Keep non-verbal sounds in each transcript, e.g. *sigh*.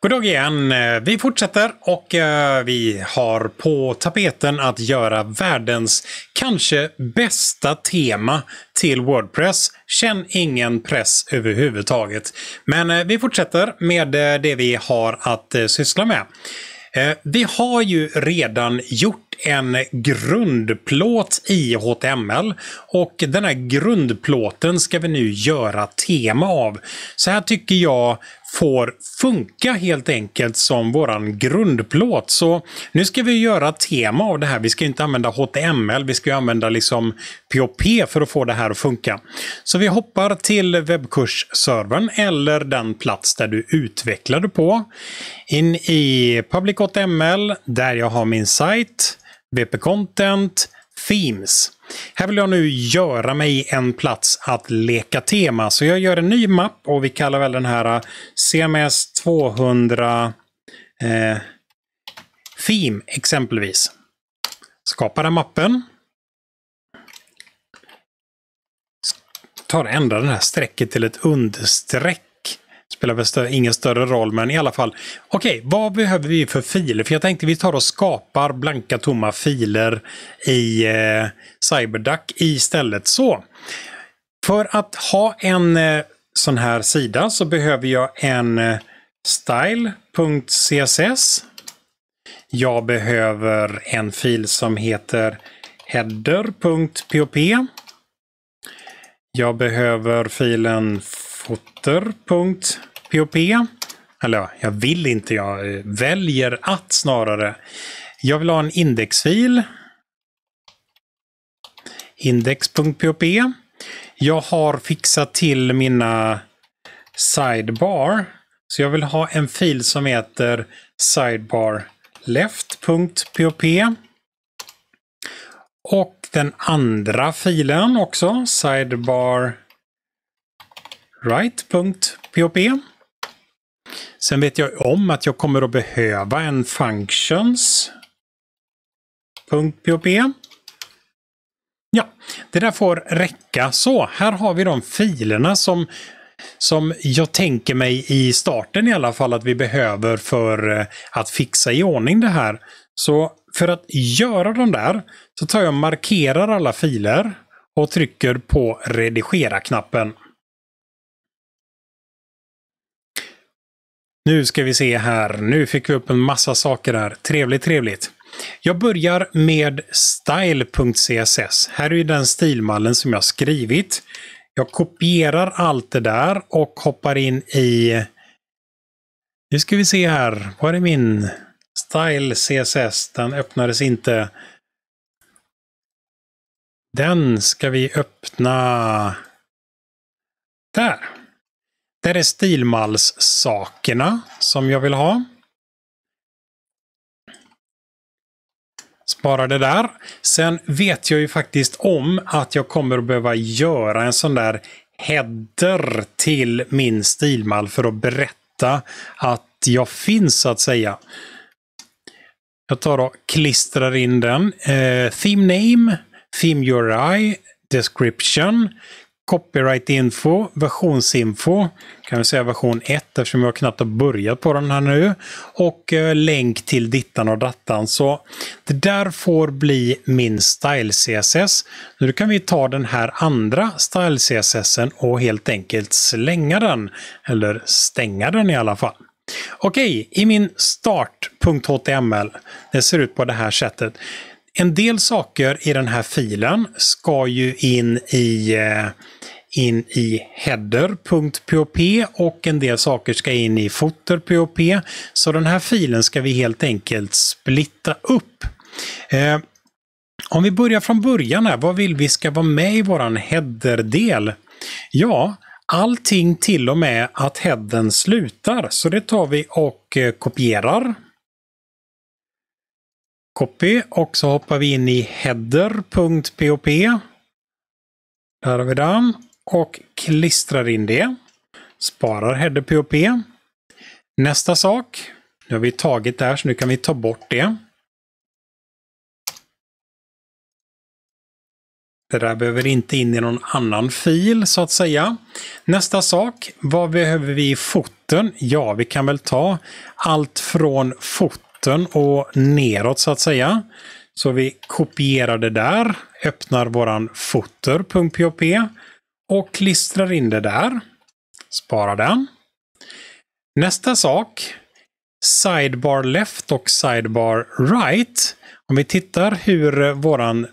God dag igen! Eh, vi fortsätter och eh, vi har på tapeten att göra världens kanske bästa tema till Wordpress. Känn ingen press överhuvudtaget. Men eh, vi fortsätter med det vi har att syssla med. Vi har ju redan gjort en grundplåt i HTML och den här grundplåten ska vi nu göra tema av. Så här tycker jag får funka helt enkelt som våran grundplåt. Så nu ska vi göra tema av det här. Vi ska inte använda HTML, vi ska använda liksom POP för att få det här att funka. Så vi hoppar till webbkursservern eller den plats där du utvecklade på. In i Public HTML där jag har min sajt, VP Content, Themes. Här vill jag nu göra mig en plats att leka tema. Så jag gör en ny mapp och vi kallar väl den här eh, CMS 200 eh, Theme exempelvis. Skapar den mappen. Tar och ändrar det här strecket till ett understreck Spelar väl ingen större roll, men i alla fall. Okej, okay, vad behöver vi för filer? För jag tänkte vi tar och skapar blanka tomma filer i eh, CyberDuck istället. Så, för att ha en eh, sån här sida så behöver jag en eh, style.css. Jag behöver en fil som heter header.pop. Jag behöver filen fotter.pop. Eller jag vill inte, jag eh, väljer att snarare. Jag vill ha en indexfil. Index.pop. Jag har fixat till mina sidebar. Så jag vill ha en fil som heter sidebar Och den andra filen också, sidebar write.php. Sen vet jag om att jag kommer att behöva en functions.php. Ja, det där får räcka så. Här har vi de filerna som, som jag tänker mig i starten i alla fall att vi behöver för eh, att fixa i ordning det här. Så för att göra de där så tar jag och markerar alla filer och trycker på redigera-knappen. Nu ska vi se här. Nu fick vi upp en massa saker här. Trevligt, trevligt. Jag börjar med style.css. Här är den stilmallen som jag skrivit. Jag kopierar allt det där och hoppar in i... Nu ska vi se här. Var är min style CSS? Den öppnades inte. Den ska vi öppna... Där! Där är stilmallssakerna som jag vill ha. Spara det där. Sen vet jag ju faktiskt om att jag kommer att behöva göra en sån där header till min stilmall för att berätta att jag finns så att säga. Jag tar och klistrar in den. Eh, theme name, theme URI, description copyright-info, versionsinfo, kan vi säga version 1 eftersom jag knappt har börjat på den här nu, och eh, länk till dittan och dattan. Så det där får bli min style-CSS. Nu kan vi ta den här andra style-CSSen och helt enkelt slänga den, eller stänga den i alla fall. Okej, i min start.html, det ser ut på det här sättet. En del saker i den här filen ska ju in i eh, in i header.php och en del saker ska in i footer.php. Så den här filen ska vi helt enkelt splitta upp. Eh, om vi börjar från början här, vad vill vi ska vara med i våran header-del? Ja, allting till och med att headen slutar. Så det tar vi och eh, kopierar. Copy och så hoppar vi in i header.pop. Där har vi den. Och klistrar in det. Sparar header.pop. Nästa sak. Nu har vi tagit det här så nu kan vi ta bort det. Det där behöver inte in i någon annan fil så att säga. Nästa sak, vad behöver vi i foten? Ja, vi kan väl ta allt från foten botten och neråt så att säga. Så vi kopierar det där, öppnar våran footer.php och klistrar in det där. Spara den. Nästa sak, Sidebar Left och Sidebar Right. Om vi tittar hur våran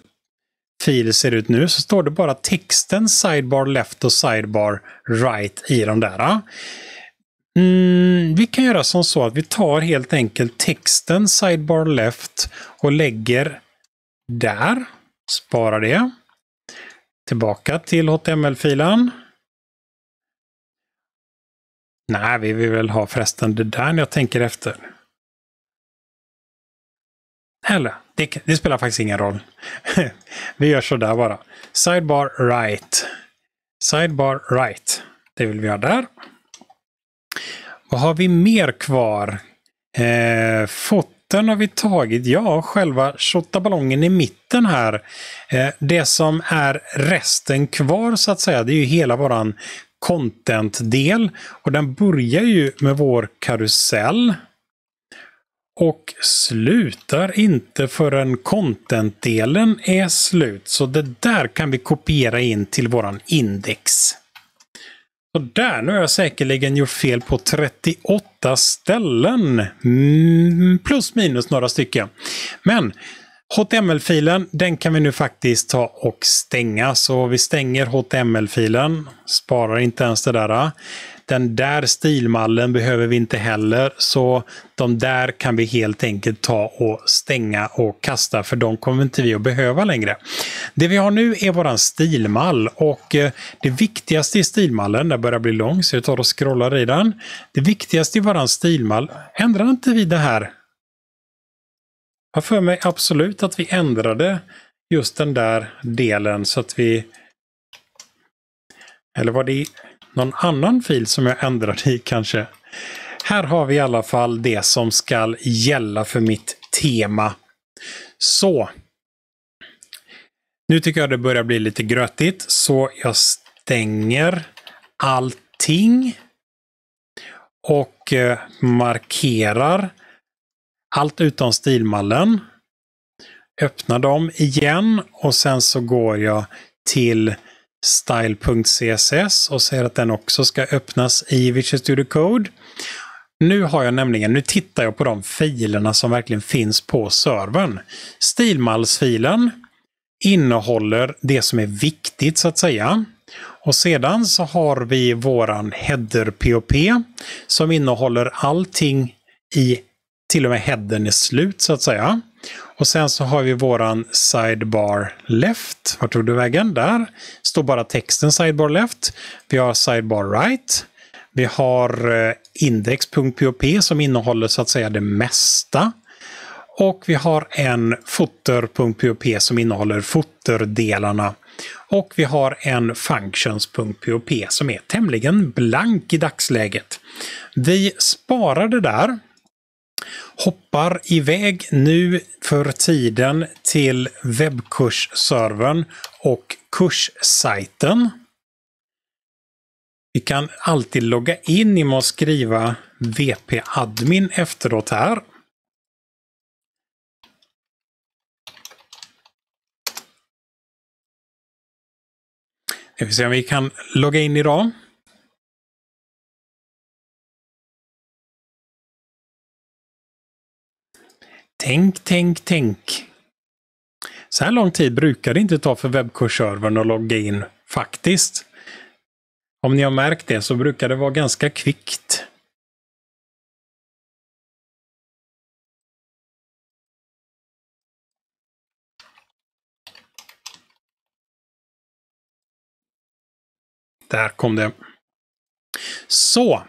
fil ser ut nu så står det bara texten Sidebar Left och Sidebar Right i de där. Mm, vi kan göra som så att vi tar helt enkelt texten sidebar left och lägger där. Spara det. Tillbaka till HTML-filen. Nej, vi vill väl ha förresten det där när jag tänker efter. Eller, det, det spelar faktiskt ingen roll. *laughs* vi gör så där bara. Sidebar right. Sidebar right. Det vill vi ha där. Vad har vi mer kvar? Eh, foten har vi tagit. Ja, själva ballongen i mitten här. Eh, det som är resten kvar så att säga, det är ju hela våran content-del. Och den börjar ju med vår karusell. Och slutar inte förrän content-delen är slut. Så det där kan vi kopiera in till våran index. Så där, nu har jag säkerligen gjort fel på 38 ställen. Mm, plus minus några stycken. Men HTML-filen, den kan vi nu faktiskt ta och stänga. Så vi stänger HTML-filen. Sparar inte ens det där den där stilmallen behöver vi inte heller. Så de där kan vi helt enkelt ta och stänga och kasta för de kommer inte vi att behöva längre. Det vi har nu är våran stilmall och eh, det viktigaste i stilmallen, den börjar bli lång så jag tar och scrollar i den. Det viktigaste i våran stilmall, ändrar inte vi det här? Jag för mig absolut att vi ändrade just den där delen så att vi... Eller var det någon annan fil som jag ändrar i kanske. Här har vi i alla fall det som ska gälla för mitt tema. Så. Nu tycker jag det börjar bli lite grötigt så jag stänger allting. Och eh, markerar allt utom stilmallen. Öppnar dem igen och sen så går jag till style.css och säger att den också ska öppnas i Visual Studio Code. Nu har jag nämligen, nu tittar jag på de filerna som verkligen finns på servern. Stilmallsfilen innehåller det som är viktigt så att säga. Och sedan så har vi våran header POP som innehåller allting i till och med headern är slut så att säga. Och sen så har vi våran sidebar left. Vart tog du vägen? Där. Står bara texten sidebar left. Vi har sidebar right. Vi har eh, index.pop som innehåller så att säga det mesta. Och vi har en footer.pop som innehåller footerdelarna. Och vi har en functions.pop som är tämligen blank i dagsläget. Vi sparar det där hoppar iväg nu för tiden till webbkursservern och kurssajten. Vi kan alltid logga in i och skriva VP admin efteråt här. Vi får se om vi kan logga in idag. Tänk, tänk, tänk. Så här lång tid brukar det inte ta för webbkursservern att logga in, faktiskt. Om ni har märkt det så brukar det vara ganska kvickt. Där kom det. Så!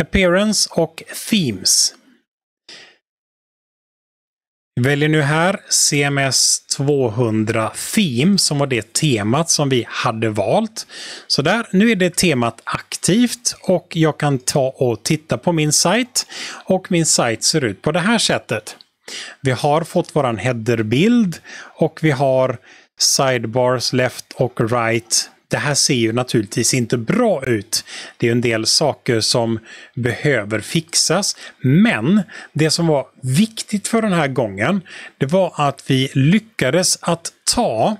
Appearance och Themes. Väljer nu här CMS 200 Theme som var det temat som vi hade valt. Så där, nu är det temat aktivt och jag kan ta och titta på min sajt. Och min sajt ser ut på det här sättet. Vi har fått våran headerbild och vi har sidebars left och right det här ser ju naturligtvis inte bra ut. Det är en del saker som behöver fixas. Men det som var viktigt för den här gången, det var att vi lyckades att ta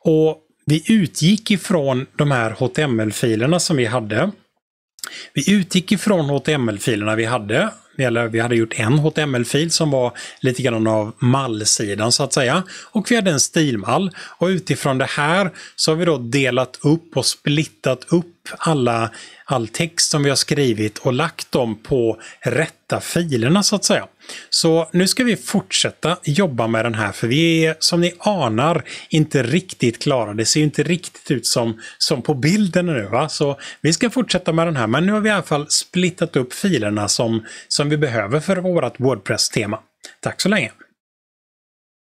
och vi utgick ifrån de här HTML-filerna som vi hade. Vi utgick ifrån HTML-filerna vi hade eller vi hade gjort en HTML-fil som var lite grann av mallsidan så att säga. Och vi hade en stilmall. Och utifrån det här så har vi då delat upp och splittat upp alla, all text som vi har skrivit och lagt dem på rätta filerna så att säga. Så nu ska vi fortsätta jobba med den här för vi är som ni anar inte riktigt klara. Det ser ju inte riktigt ut som, som på bilden nu. Va? Så vi ska fortsätta med den här men nu har vi i alla fall splittat upp filerna som, som vi behöver för vårt Wordpress-tema. Tack så länge!